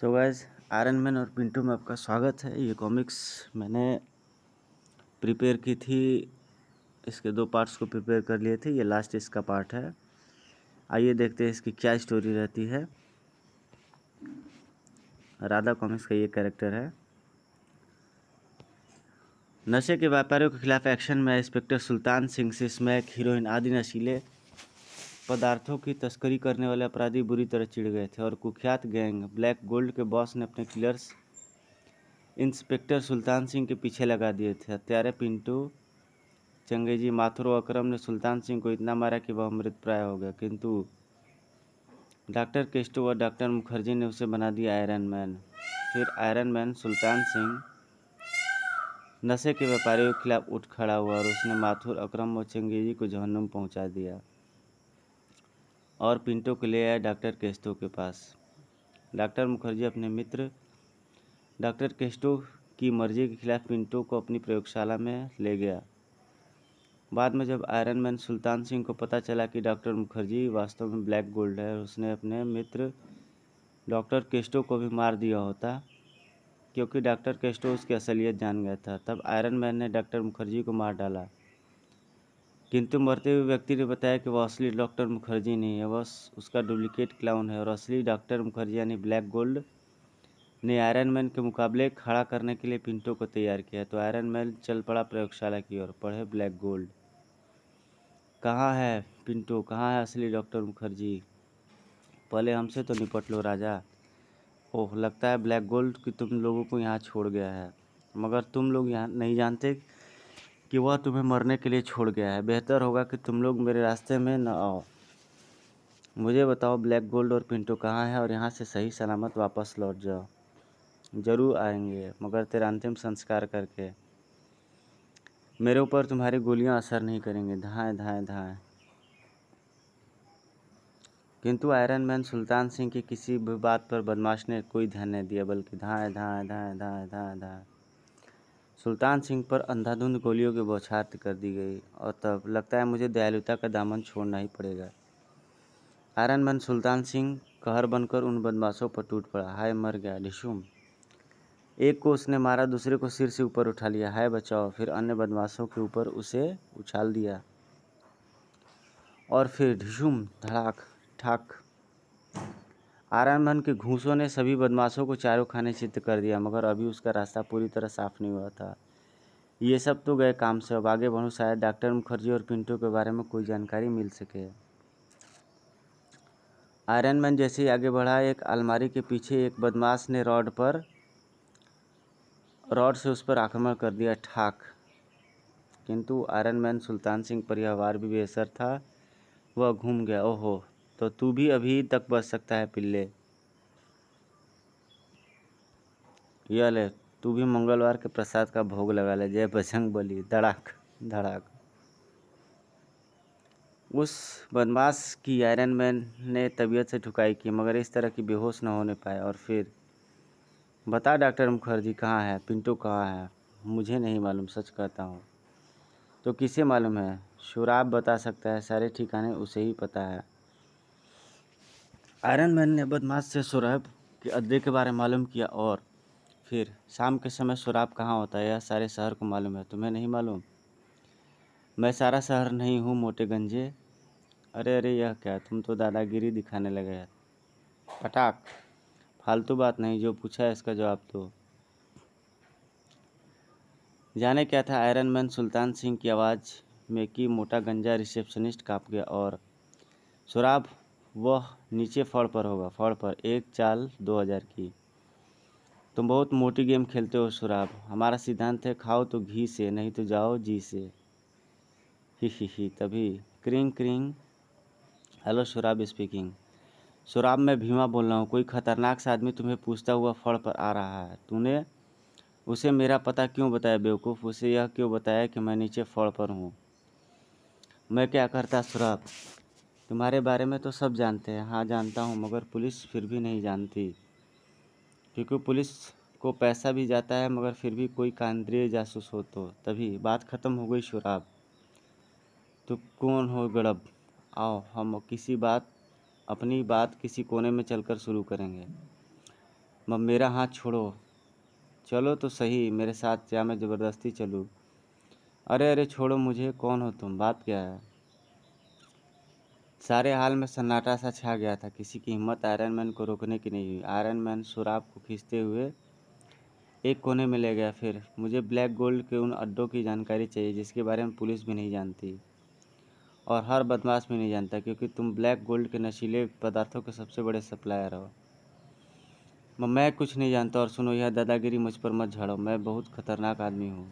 सो so iron man और पिंटू में आपका स्वागत है ये कॉमिक्स मैंने प्रिपेयर की थी इसके दो पार्ट्स को प्रिपेयर कर लिए थे ये लास्ट इसका पार्ट है आइए देखते हैं इसकी क्या स्टोरी रहती है राधा कॉमिक्स का ये कैरेक्टर है नशे के व्यापारियों के खिलाफ एक्शन में इंस्पेक्टर सुल्तान सिंह से स्मैक हीरोइन आदि नशीले पदार्थों की तस्करी करने वाले अपराधी बुरी तरह चिढ़ गए थे और कुख्यात गैंग ब्लैक गोल्ड के बॉस ने अपने किलर्स इंस्पेक्टर सुल्तान सिंह के पीछे लगा दिए थे हत्यारे पिंटू चंगेजी माथुर और अकरम ने सुल्तान सिंह को इतना मारा कि वह प्राय हो गया किंतु डॉक्टर केस्टो और डॉक्टर मुखर्जी ने उसे बना दिया आयरन मैन फिर आयरन मैन सुल्तान सिंह नशे के व्यापारियों के खिलाफ उठ खड़ा हुआ और उसने माथुर अकरम और चंगेजी को जहन्नुम पहुंचा दिया और पिंटो को ले आया डॉक्टर केस्टो के पास डॉक्टर मुखर्जी अपने मित्र डॉक्टर केस्टो की मर्जी के खिलाफ पिंटो को अपनी प्रयोगशाला में ले गया बाद में जब आयरन मैन सुल्तान सिंह को पता चला कि डॉक्टर मुखर्जी वास्तव में ब्लैक गोल्ड है उसने अपने मित्र डॉक्टर केस्टो को भी मार दिया होता क्योंकि डॉक्टर केस्टो उसकी असलियत जान गया था तब आयरन मैन ने डॉक्टर मुखर्जी को मार डाला किंतु मरते हुए व्यक्ति ने बताया कि वह असली डॉक्टर मुखर्जी नहीं है बस उसका डुप्लीकेट क्लाउन है और असली डॉक्टर मुखर्जी यानी ब्लैक गोल्ड ने आयरन मैन के मुकाबले खड़ा करने के लिए पिंटो को तैयार किया तो आयरन मैन चल पड़ा प्रयोगशाला की ओर पढ़े ब्लैक गोल्ड कहाँ है पिंटो कहाँ है असली डॉक्टर मुखर्जी पहले हमसे तो निपट लो राजा ओह लगता है ब्लैक गोल्ड कि तुम लोगों को यहाँ छोड़ गया है मगर तुम लोग यहाँ नहीं जानते कि वह तुम्हें मरने के लिए छोड़ गया है बेहतर होगा कि तुम लोग मेरे रास्ते में न आओ मुझे बताओ ब्लैक गोल्ड और पिंटो कहाँ है और यहाँ से सही सलामत वापस लौट जाओ ज़रूर आएंगे मगर तेरा अंतिम संस्कार करके मेरे ऊपर तुम्हारी गोलियाँ असर नहीं करेंगी धाएँ धाएँ धाएँ किंतु आयरन मैन सुल्तान सिंह की किसी भी बात पर बदमाश ने कोई ध्यान नहीं दिया बल्कि धाएँ धाएँ धाएँ धाएँ धाएँ धाएँ सुल्तान सिंह पर अंधाधुंध गोलियों के बौछार कर दी गई और तब लगता है मुझे दयालुता का दामन छोड़ना ही पड़ेगा आरन बन सुल्तान सिंह कहर बनकर उन बदमाशों पर टूट पड़ा हाय मर गया ढिशुम एक को उसने मारा दूसरे को सिर से ऊपर उठा लिया हाय बचाओ फिर अन्य बदमाशों के ऊपर उसे उछाल दिया और फिर ढिशुम धड़ाक ठाक मन के घूसों ने सभी बदमाशों को चारों खाने सिद्ध कर दिया मगर अभी उसका रास्ता पूरी तरह साफ नहीं हुआ था ये सब तो गए काम से अब आगे बढ़ो शायद डॉक्टर मुखर्जी और पिंटू के बारे में कोई जानकारी मिल सके आयरन मैन जैसे ही आगे बढ़ा एक अलमारी के पीछे एक बदमाश ने रॉड पर रॉड से उस पर आक्रमण कर दिया ठाक किंतु आयरन मैन सुल्तान सिंह पर यह वार भी बेसर था वह घूम गया ओहो तो तू भी अभी तक बच सकता है पिल्ले यह ले तू भी मंगलवार के प्रसाद का भोग लगा ले जय बजरंग बली धड़ाक धड़ाक उस बदमाश की आयरन मैन ने तबीयत से ठुकाई की मगर इस तरह की बेहोश न होने पाए और फिर बता डॉक्टर मुखर्जी कहाँ है पिंटू कहाँ है मुझे नहीं मालूम सच कहता हूँ तो किसे मालूम है शुराब बता सकता है सारे ठिकाने उसे ही पता है आयरन मैन ने बदमाश से सौरभ के अड्डे के बारे में मालूम किया और फिर शाम के समय सुराब कहाँ होता है यह सारे शहर को मालूम है तुम्हें नहीं मालूम मैं सारा शहर नहीं हूँ मोटे गंजे अरे अरे यह क्या तुम तो दादागिरी दिखाने लगे यार पटाख फालतू बात नहीं जो पूछा है इसका जवाब तो जाने क्या था आयरन मैन सुल्तान सिंह की आवाज़ में कि मोटा गंजा रिसेप्शनिस्ट काँप गया और सौराभ वह नीचे फड़ पर होगा फड़ पर एक चाल दो हज़ार की तुम बहुत मोटी गेम खेलते हो शराब हमारा सिद्धांत है खाओ तो घी से नहीं तो जाओ जी से ही ही ही तभी क्रिंग क्रिंग हेलो शराब स्पीकिंग शराब मैं भीमा बोल रहा हूँ कोई ख़तरनाक सा आदमी तुम्हें पूछता हुआ फड़ पर आ रहा है तूने उसे मेरा पता क्यों बताया बेवकूफ़ उसे यह क्यों बताया कि मैं नीचे फड़ पर हूँ मैं क्या करता शराब तुम्हारे बारे में तो सब जानते हैं हाँ जानता हूँ मगर पुलिस फिर भी नहीं जानती क्योंकि पुलिस को पैसा भी जाता है मगर फिर भी कोई केंद्रीय जासूस हो तो तभी बात ख़त्म हो गई शराब तो कौन हो गड़ब आओ हम किसी बात अपनी बात किसी कोने में चलकर शुरू करेंगे मैं मेरा हाथ छोड़ो चलो तो सही मेरे साथ क्या मैं ज़बरदस्ती चलूँ अरे अरे छोड़ो मुझे कौन हो तुम बात क्या है सारे हाल में सन्नाटा सा छा गया था किसी की हिम्मत आयरन मैन को रोकने की नहीं हुई आयरन मैन सुराब को खींचते हुए एक कोने में ले गया फिर मुझे ब्लैक गोल्ड के उन अड्डों की जानकारी चाहिए जिसके बारे में पुलिस भी नहीं जानती और हर बदमाश भी नहीं जानता क्योंकि तुम ब्लैक गोल्ड के नशीले पदार्थों के सबसे बड़े सप्लायर हो मैं कुछ नहीं जानता और सुनो यह दादागिरी मुझ पर मत झाड़ो मैं बहुत खतरनाक आदमी हूँ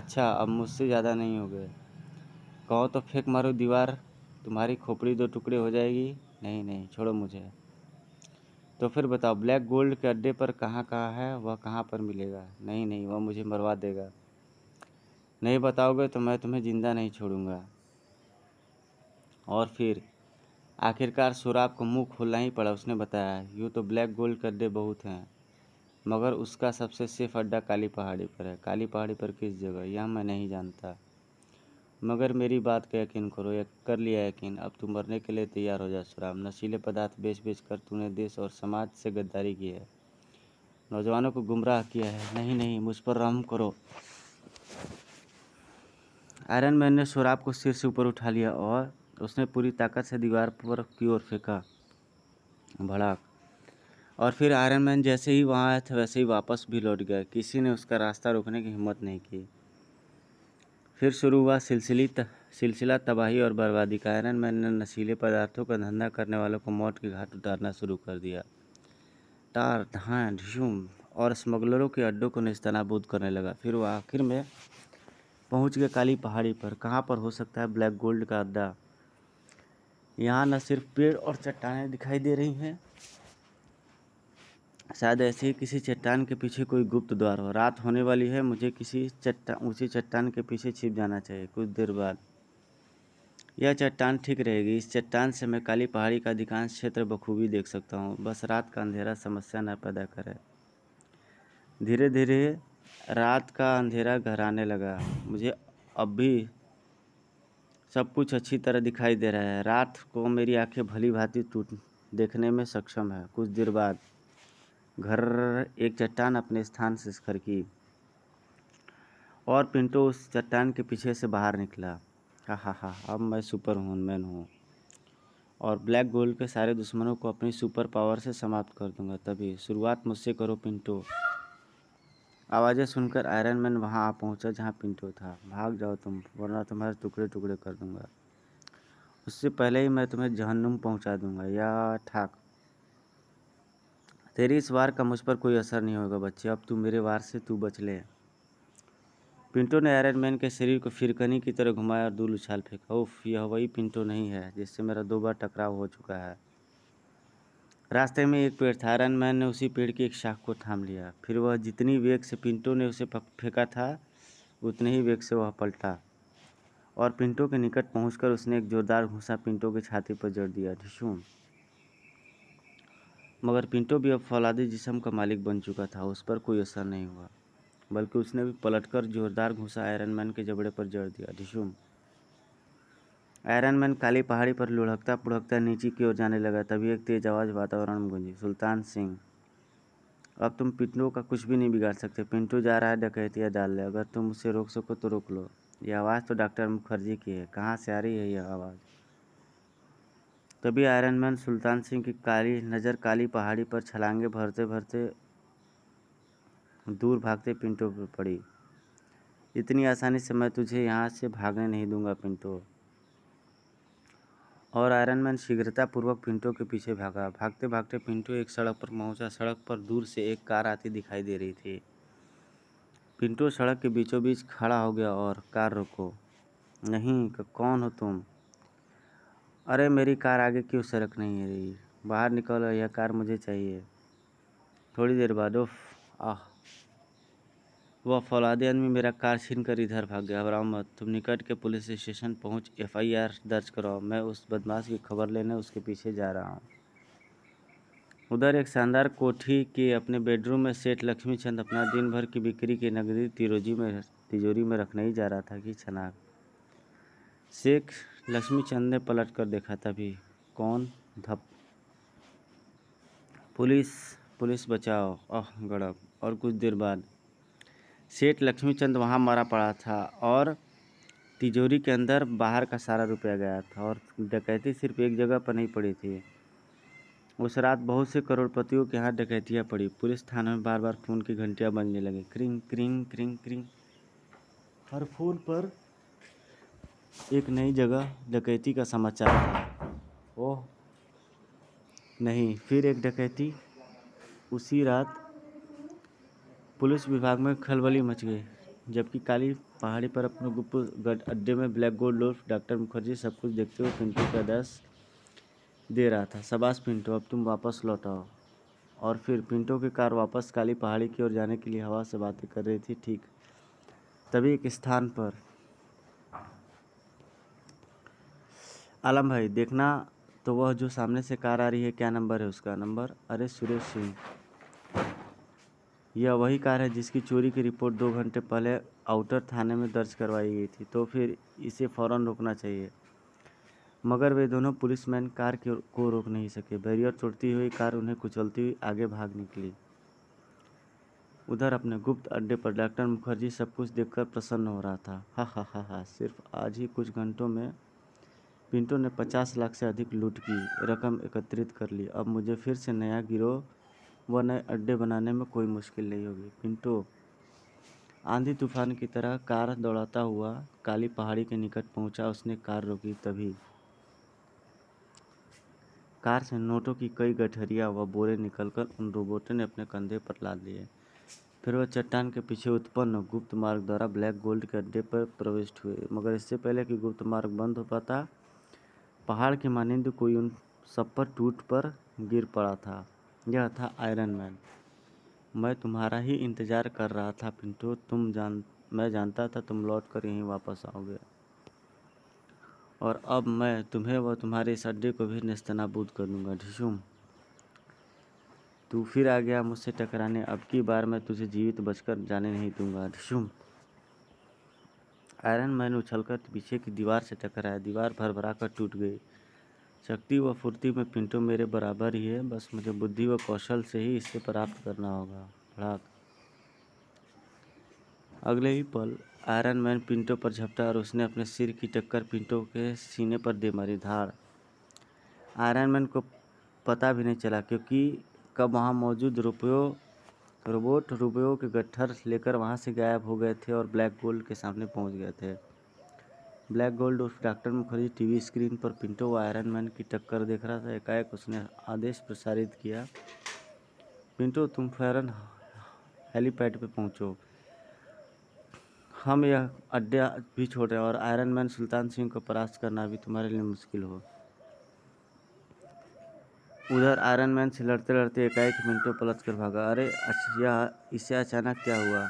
अच्छा अब मुझसे ज़्यादा नहीं हो गए कहो तो फेंक मारो दीवार तुम्हारी खोपड़ी दो टुकड़े हो जाएगी नहीं नहीं छोड़ो मुझे तो फिर बताओ ब्लैक गोल्ड के अड्डे पर कहाँ कहाँ है वह कहाँ पर मिलेगा नहीं नहीं वह मुझे मरवा देगा नहीं बताओगे तो मैं तुम्हें ज़िंदा नहीं छोड़ूंगा और फिर आखिरकार सुराब को मुंह खोलना ही पड़ा उसने बताया यूँ तो ब्लैक गोल्ड के अड्डे बहुत हैं मगर उसका सबसे सेफ अड्डा काली पहाड़ी पर है काली पहाड़ी पर किस जगह यह मैं नहीं जानता मगर मेरी बात का यकीन करो या कर लिया यकीन अब तू मरने के लिए तैयार हो जा सुराम नशीले पदार्थ बेच बेच कर तूने देश और समाज से गद्दारी की है नौजवानों को गुमराह किया है नहीं नहीं मुझ पर रहम करो आयरन मैन ने शराब को सिर से ऊपर उठा लिया और उसने पूरी ताकत से दीवार पर की ओर फेंका भड़ाक और फिर आयरन मैन जैसे ही वहाँ आया था वैसे ही वापस भी लौट गया किसी ने उसका रास्ता रोकने की हिम्मत नहीं की फिर शुरू हुआ सिलसिली त, सिलसिला तबाही और बर्बादी का आयरन मैन ने नशीले पदार्थों का धंधा करने वालों को मौत के घाट उतारना शुरू कर दिया तार धान झूम और स्मगलरों के अड्डों को निस्तनाबूद करने लगा फिर वह आखिर में पहुंच गए काली पहाड़ी पर कहाँ पर हो सकता है ब्लैक गोल्ड का अड्डा यहाँ न सिर्फ पेड़ और चट्टानें दिखाई दे रही हैं शायद ऐसे ही किसी चट्टान के पीछे कोई गुप्त द्वार हो रात होने वाली है मुझे किसी चट्टान उसी चट्टान के पीछे छिप जाना चाहिए कुछ देर बाद यह चट्टान ठीक रहेगी इस चट्टान से मैं काली पहाड़ी का अधिकांश क्षेत्र बखूबी देख सकता हूँ बस रात का अंधेरा समस्या न पैदा करे धीरे धीरे रात का अंधेरा घर आने लगा मुझे अब भी सब कुछ अच्छी तरह दिखाई दे रहा है रात को मेरी आंखें भली भांति टूट देखने में सक्षम है कुछ देर बाद घर एक चट्टान अपने स्थान से खरकी और पिंटो उस चट्टान के पीछे से बाहर निकला हा हा हा अब मैं सुपर मैन हूँ और ब्लैक गोल्ड के सारे दुश्मनों को अपनी सुपर पावर से समाप्त कर दूंगा तभी शुरुआत मुझसे करो पिंटो आवाज़ें सुनकर आयरन मैन वहाँ आ पहुँचा जहाँ पिंटो था भाग जाओ तुम वरना तुम्हारे टुकड़े टुकड़े कर दूंगा उससे पहले ही मैं तुम्हें जहन्नुम पहुँचा दूंगा या ठाक तेरी इस वार का मुझ पर कोई असर नहीं होगा बच्चे अब तू मेरे वार से तू बच ले पिंटो ने आयरन मैन के शरीर को फिरकनी की तरह घुमाया और दूल उछाल फेंका उफ यह वही पिंटो नहीं है जिससे मेरा दो बार टकराव हो चुका है रास्ते में एक पेड़ था आयरन मैन ने उसी पेड़ की एक शाख को थाम लिया फिर वह जितनी वेग से पिंटो ने उसे फेंका था उतने ही वेग से वह पलटा और पिंटो के निकट पहुंचकर उसने एक जोरदार घूसा पिंटो के छाती पर जड़ दिया ढिशूम मगर पिंटो भी अब फौलादी जिसम का मालिक बन चुका था उस पर कोई असर नहीं हुआ बल्कि उसने भी पलटकर जोरदार घुसा आयरन मैन के जबड़े पर जड़ दिया ढिशुम आयरन मैन काली पहाड़ी पर लुढ़कता पुढ़कता नीचे की ओर जाने लगा तभी एक तेज आवाज़ वातावरण में गूंजी सुल्तान सिंह अब तुम पिंटो का कुछ भी नहीं बिगाड़ सकते पिंटो जा रहा है डकैतिया ले अगर तुम उसे रोक सको तो रोक लो ये आवाज़ तो डॉक्टर मुखर्जी की है कहाँ से आ रही है यह आवाज़ तभी आयरन मैन सुल्तान सिंह की काली नज़र काली पहाड़ी पर छलांगे भरते भरते दूर भागते पिंटो पर पड़ी इतनी आसानी से मैं तुझे यहाँ से भागने नहीं दूंगा पिंटो और आयरन मैन शीघ्रतापूर्वक पिंटो के पीछे भागा भागते भागते पिंटो एक सड़क पर पहुंचा सड़क पर दूर से एक कार आती दिखाई दे रही थी पिंटो सड़क के बीचों बीच खड़ा हो गया और कार रोको नहीं कौन हो तुम अरे मेरी कार आगे क्यों सरक नहीं रही बाहर निकलो यह कार मुझे चाहिए थोड़ी देर बाद उफ आह वह फौलादी आदमी मेरा कार छीन कर इधर भाग गया घबराओ मत तुम निकट के पुलिस स्टेशन पहुंच एफआईआर दर्ज कराओ मैं उस बदमाश की खबर लेने उसके पीछे जा रहा हूँ उधर एक शानदार कोठी के अपने बेडरूम में सेठ लक्ष्मीचंद अपना दिन भर की बिक्री की नगदी तिरोजी में तिजोरी में रखने ही जा रहा था कि छनाक शेख लक्ष्मीचंद ने पलट कर देखा तभी कौन धप पुलिस पुलिस बचाओ अह गड़प और कुछ देर बाद सेठ लक्ष्मीचंद वहाँ मरा पड़ा था और तिजोरी के अंदर बाहर का सारा रुपया गया था और डकैती सिर्फ एक जगह पर नहीं पड़ी थी उस रात बहुत से करोड़पतियों के यहाँ डकैतियाँ पड़ी पुलिस थाने में बार बार फ़ोन की घंटियाँ बजने लगी क्रिंग क्रिंग क्रिंग क्रिंग हर फ़ोन पर एक नई जगह डकैती का समाचार था ओह नहीं फिर एक डकैती उसी रात पुलिस विभाग में खलबली मच गई जबकि काली पहाड़ी पर अपने गुप्त अड्डे में ब्लैक गोल्ड लोफ डॉक्टर मुखर्जी सब कुछ देखते हुए पिंटू का दस दे रहा था शबाश पिंटो अब तुम वापस लौट आओ और फिर पिंटो की कार वापस काली पहाड़ी की ओर जाने के लिए हवा से बातें कर रही थी ठीक तभी एक स्थान पर आलम भाई देखना तो वह जो सामने से कार आ रही है क्या नंबर है उसका नंबर अरे सुरेश सिंह यह वही कार है जिसकी चोरी की रिपोर्ट दो घंटे पहले आउटर थाने में दर्ज करवाई गई थी तो फिर इसे फौरन रोकना चाहिए मगर वे दोनों पुलिसमैन कार को रोक नहीं सके बैरियर तोड़ती हुई कार उन्हें कुचलती हुई आगे भाग निकली उधर अपने गुप्त अड्डे पर डॉक्टर मुखर्जी सब कुछ देखकर प्रसन्न हो रहा था हा हा हा हा सिर्फ आज ही कुछ घंटों में पिंटू ने पचास लाख से अधिक लूट की रकम एकत्रित कर ली अब मुझे फिर से नया गिरोह व नए अड्डे बनाने में कोई मुश्किल नहीं होगी पिंटू आंधी तूफान की तरह कार दौड़ाता हुआ काली पहाड़ी के निकट पहुंचा उसने कार रोकी तभी कार से नोटों की कई गठरिया व बोरे निकलकर उन रोबोटों ने अपने कंधे पर लाद लिए फिर वह चट्टान के पीछे उत्पन्न गुप्त मार्ग द्वारा ब्लैक गोल्ड के अड्डे पर प्रविष्ट हुए मगर इससे पहले कि गुप्त मार्ग बंद हो पाता पहाड़ के मानंद कोई उन सब पर टूट पर गिर पड़ा था यह था आयरन मैन मैं तुम्हारा ही इंतज़ार कर रहा था पिंटू तुम जान मैं जानता था तुम लौट कर यहीं वापस आओगे और अब मैं तुम्हें व तुम्हारे इस अड्डे को भी नस्तनाबूद कर दूंगा ढिशुम तू फिर आ गया मुझसे टकराने अब की बार मैं तुझे जीवित बचकर जाने नहीं दूंगा ढिशुम आयरन मैन उछलकर पीछे की दीवार से टकराया दीवार भरा कर टूट गई शक्ति व फुर्ती में पिंटो मेरे बराबर ही है बस मुझे बुद्धि व कौशल से ही इसे प्राप्त करना होगा भड़ाक अगले ही पल आयरन मैन पिंटो पर झपटा और उसने अपने सिर की टक्कर पिंटो के सीने पर दे मारी धार आयरन मैन को पता भी नहीं चला क्योंकि कब वहाँ मौजूद रुपयों रोबोट रुपयों के गट्ठर लेकर वहाँ से गायब हो गए थे और ब्लैक गोल्ड के सामने पहुँच गए थे ब्लैक गोल्ड उस डॉक्टर मुखर्जी टीवी स्क्रीन पर पिंटो व आयरन मैन की टक्कर देख रहा था एकाएक उसने आदेश प्रसारित किया पिंटो तुम फैरन हेलीपैड पर पहुँचो हम यह अड्डा भी छोड़ रहे हैं और आयरन मैन सुल्तान सिंह को परास्त करना भी तुम्हारे लिए मुश्किल हो उधर आयरन मैन से लड़ते लड़ते एकाएक मिनटों पलट कर भागा अरे अच्छा इसे अचानक क्या हुआ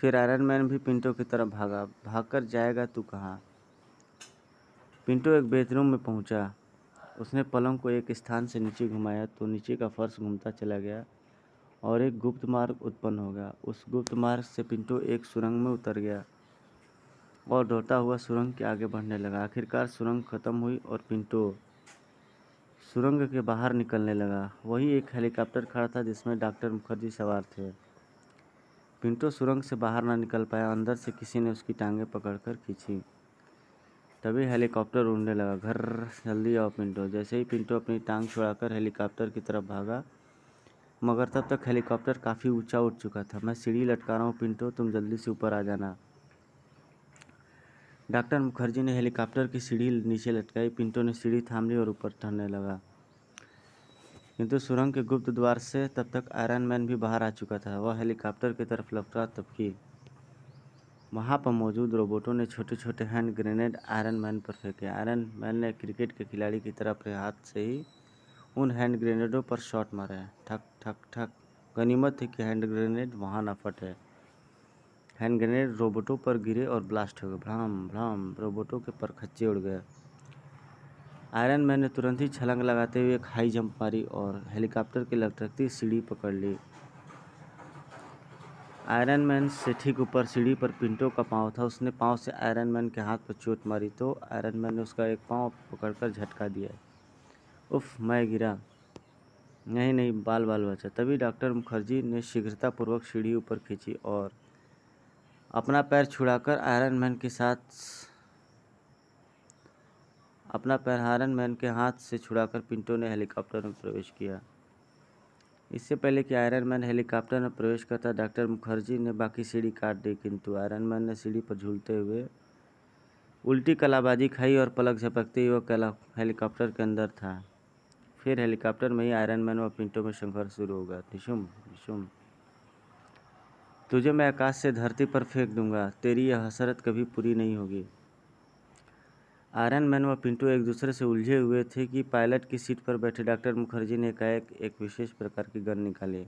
फिर आयरन मैन भी पिंटो की तरफ भागा भागकर जाएगा तू कहाँ पिंटो एक बेडरूम में पहुंचा उसने पलंग को एक स्थान से नीचे घुमाया तो नीचे का फर्श घूमता चला गया और एक गुप्त मार्ग उत्पन्न हो गया उस गुप्त मार्ग से पिंटो एक सुरंग में उतर गया और दौड़ता हुआ सुरंग के आगे बढ़ने लगा आखिरकार सुरंग खत्म हुई और पिंटो सुरंग के बाहर निकलने लगा वही एक हेलीकॉप्टर खड़ा था जिसमें डॉक्टर मुखर्जी सवार थे पिंटो सुरंग से बाहर ना निकल पाया अंदर से किसी ने उसकी टांगें पकड़कर खींची तभी हेलीकॉप्टर उड़ने लगा घर जल्दी आओ पिंटो जैसे ही पिंटो अपनी टांग छुड़ाकर हेलीकॉप्टर की तरफ भागा मगर तब तक हेलीकॉप्टर काफ़ी ऊंचा उठ चुका था मैं सीढ़ी लटका रहा हूँ पिंटो तुम जल्दी से ऊपर आ जाना डॉक्टर मुखर्जी ने हेलीकॉप्टर की सीढ़ी नीचे लटकाई पिंटो ने सीढ़ी थाम ली और ऊपर ठहरने लगा किंतु सुरंग के गुप्त द्वार से तब तक आयरन मैन भी बाहर आ चुका था वह हेलीकॉप्टर की तरफ लपका की वहाँ पर मौजूद रोबोटों ने छोटे छोटे हैंड ग्रेनेड आयरन मैन पर फेंके आयरन मैन ने क्रिकेट के खिलाड़ी की तरह अपने हाथ से ही उन हैंड ग्रेनेडों पर शॉट मारे ठक ठक ठक गनीमत थी कि हैंड ग्रेनेड वहाँ न फटे हैंड ग्रेनेड रोबोटों पर गिरे और ब्लास्ट हो गए भ्राम भ्राम रोबोटों के पर खच्चे उड़ गए आयरन मैन ने तुरंत ही छलंग लगाते हुए एक हाई जंप मारी और हेलीकॉप्टर की लटकती सीढ़ी पकड़ ली आयरन मैन से ठीक ऊपर सीढ़ी पर पिंटो का पाँव था उसने पाँव से आयरन मैन के हाथ पर चोट मारी तो आयरन मैन ने उसका एक पाँव पकड़कर झटका दिया उफ मैं गिरा नहीं नहीं बाल बाल बचा तभी डॉक्टर मुखर्जी ने शीघ्रतापूर्वक सीढ़ी ऊपर खींची और अपना पैर छुड़ाकर आयरन मैन के साथ अपना पैर आयरन मैन के हाथ से छुड़ाकर पिंटो ने हेलीकॉप्टर में प्रवेश किया इससे पहले कि आयरन मैन हेलीकॉप्टर में प्रवेश करता डॉक्टर मुखर्जी ने बाकी सीढ़ी काट दी किंतु आयरन मैन ने सीढ़ी पर झूलते हुए उल्टी कलाबाजी खाई और पलक झपकते ही वह हेलीकॉप्टर के अंदर था फिर हेलीकॉप्टर में ही आयरन मैन व पिंटो में संघर्ष शुरू होगा निशुम निशुम तुझे मैं आकाश से धरती पर फेंक दूंगा तेरी यह हसरत कभी पूरी नहीं होगी आर्यन मैन व पिंटू एक दूसरे से उलझे हुए थे कि पायलट की सीट पर बैठे डॉक्टर मुखर्जी ने एकाएक एक विशेष प्रकार की गन निकाली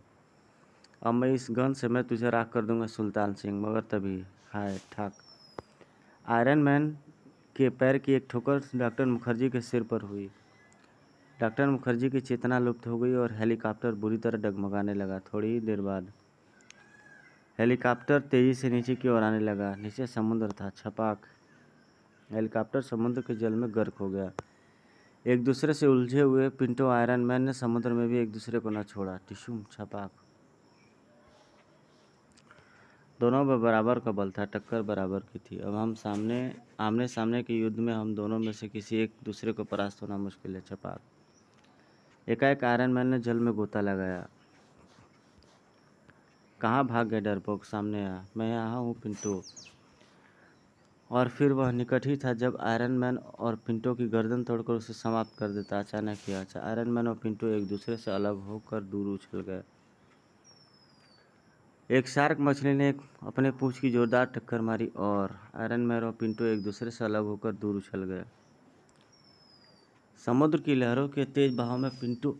अब मैं इस गन से मैं तुझे राख कर दूंगा सुल्तान सिंह मगर तभी हाय ठाक आयरन मैन के पैर की एक ठोकर डॉक्टर मुखर्जी के सिर पर हुई डॉक्टर मुखर्जी की चेतना लुप्त हो गई और हेलीकॉप्टर बुरी तरह डगमगाने लगा थोड़ी ही देर बाद हेलीकॉप्टर तेजी से नीचे की ओर आने लगा नीचे समुद्र था छपाक हेलीकॉप्टर समुद्र के जल में गर्क हो गया एक दूसरे से उलझे हुए पिंटो आयरन मैन ने समुद्र में भी एक दूसरे को न छोड़ा टिशुम छपाक दोनों में बराबर का बल था टक्कर बराबर की थी अब हम सामने आमने सामने के युद्ध में हम दोनों में से किसी एक दूसरे को परास्त होना मुश्किल है छपाक एकाएक आयरन मैन ने जल में गोता लगाया कहाँ भाग गए डरपोक सामने आ मैं यहाँ हूँ पिंटू और फिर वह निकट ही था जब आयरन मैन और पिंटो की गर्दन तोड़कर उसे समाप्त कर देता अचानक ही अच्छा आयरन मैन और पिंटो एक दूसरे से अलग होकर दूर उछल गए एक शार्क मछली ने अपने पूछ की जोरदार टक्कर मारी और आयरन मैन और पिंटो एक दूसरे से अलग होकर दूर उछल गए समुद्र की लहरों के तेज बहाव में पिंटू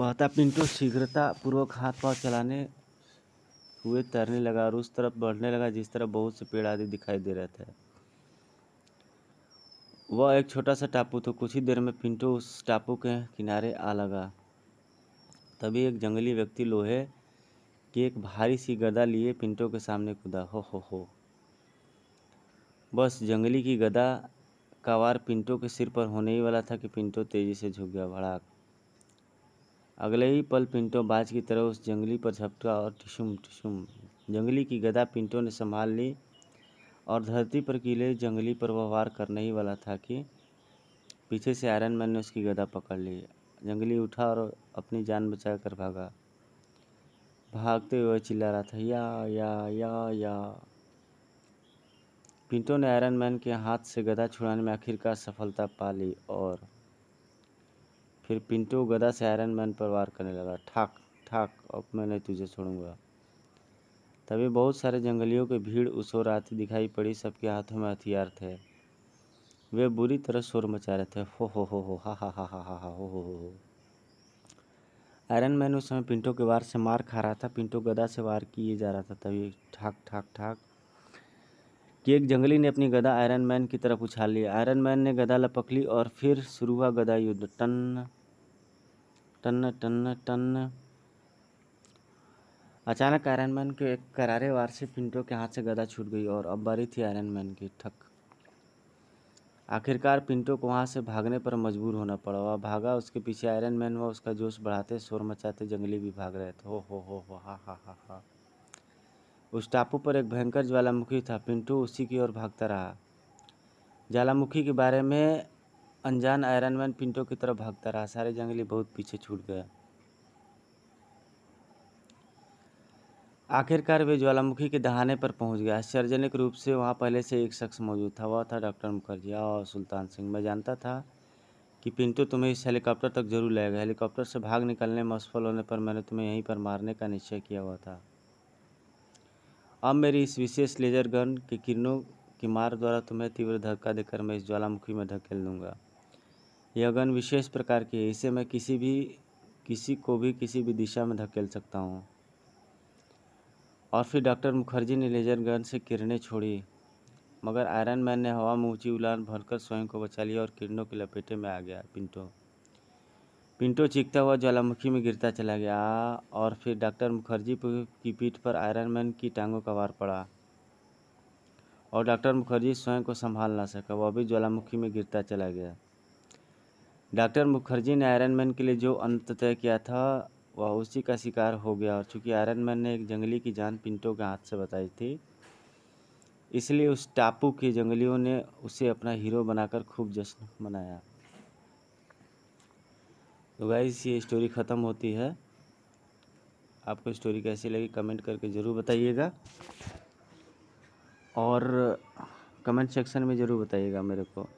बहता पिंटू शीघ्रता पूर्वक हाथ पाँव चलाने हुए तैरने लगा और उस तरफ बढ़ने लगा जिस तरफ बहुत से पेड़ आदि दिखाई दे रहे थे वह एक छोटा सा टापू था कुछ ही देर में पिंटो उस टापू के किनारे आ लगा तभी एक जंगली व्यक्ति लोहे की एक भारी सी गदा लिए पिंटो के सामने कूदा हो हो हो बस जंगली की गदा का वार पिंटो के सिर पर होने ही वाला था कि पिंटो तेज़ी से झुक गया भड़ाक अगले ही पल पिंटो बाज की तरह उस जंगली पर झपटा और टिशुम टिशुम जंगली की गदा पिंटो ने संभाल ली और धरती पर किले जंगली पर वह वार करने ही वाला था कि पीछे से आयरन मैन ने उसकी गदा पकड़ ली जंगली उठा और अपनी जान बचा कर भागा भागते हुए चिल्ला रहा था या या या या पिंटो ने आयरन मैन के हाथ से गदा छुड़ाने में आखिरकार सफलता पा ली और फिर पिंटो गदा से आयरन मैन पर वार करने लगा ठाक ठाक अब मैं नहीं तुझे छोड़ूंगा तभी बहुत सारे जंगलियों की भीड़ उस ओर आती दिखाई पड़ी सबके हाथों में हथियार थे वे बुरी तरह शोर मचा रहे थे हो हो हो हो हा हा हा हा हा हा हो हो हो आयरन मैन उस समय पिंटो के वार से मार खा रहा था पिंटो गदा से वार किए जा रहा था तभी ठाक ठाक ठाक कि एक जंगली ने अपनी गदा आयरन मैन की तरफ उछाल ली आयरन मैन ने गदा लपक ली और फिर शुरू हुआ गदा युद्ध टन टन टन टन अचानक आयरन मैन के एक करारे वार से पिंटो के हाथ से गदा छूट गई और अब बारी थी आयरन मैन की ठक आखिरकार पिंटो को वहाँ से भागने पर मजबूर होना पड़ा वह भागा उसके पीछे आयरन मैन व उसका जोश बढ़ाते शोर मचाते जंगली भी भाग रहे थे हो हो हो हो हा हा हा हा उस टापू पर एक भयंकर ज्वालामुखी था पिंटू उसी की ओर भागता रहा ज्वालामुखी के बारे में अनजान आयरनमैन पिंटो की तरफ भागता रहा सारे जंगली बहुत पीछे छूट गया आखिरकार वे ज्वालामुखी के दहाने पर पहुंच गया आश्चर्यजनक रूप से वहां पहले से एक शख्स मौजूद था वह था डॉक्टर मुखर्जी और सुल्तान सिंह मैं जानता था कि पिंटू तुम्हें इस हेलीकॉप्टर तक जरूर लाएगा हेलीकॉप्टर से भाग निकलने में असफल होने पर मैंने तुम्हें यहीं पर मारने का निश्चय किया हुआ था अब मेरी इस विशेष लेजर गन की किरणों की मार द्वारा तुम्हें तीव्र धक्का देकर मैं इस ज्वालामुखी में धकेल दूंगा यह गन विशेष प्रकार की है इसे मैं किसी भी किसी को भी किसी भी दिशा में धकेल सकता हूँ और फिर डॉक्टर मुखर्जी ने लेजर गन से किरणें छोड़ी मगर आयरन मैन ने हवा में ऊंची उलान भरकर स्वयं को बचा लिया और किरणों की लपेटे में आ गया पिंटो पिंटो चीखता हुआ ज्वालामुखी में गिरता चला गया और फिर डॉक्टर मुखर्जी की पीठ पर आयरन मैन की टांगों का वार पड़ा और डॉक्टर मुखर्जी स्वयं को संभाल ना सका वह भी ज्वालामुखी में गिरता चला गया डॉक्टर मुखर्जी ने आयरन मैन के लिए जो अंत तय किया था वह उसी का शिकार हो गया और चूँकि आयरन मैन ने एक जंगली की जान पिंटो के हाथ से बताई थी इसलिए उस टापू के जंगलियों ने उसे अपना हीरो बनाकर खूब जश्न मनाया तो गाइस ये स्टोरी ख़त्म होती है आपको स्टोरी कैसी लगी कमेंट करके ज़रूर बताइएगा और कमेंट सेक्शन में ज़रूर बताइएगा मेरे को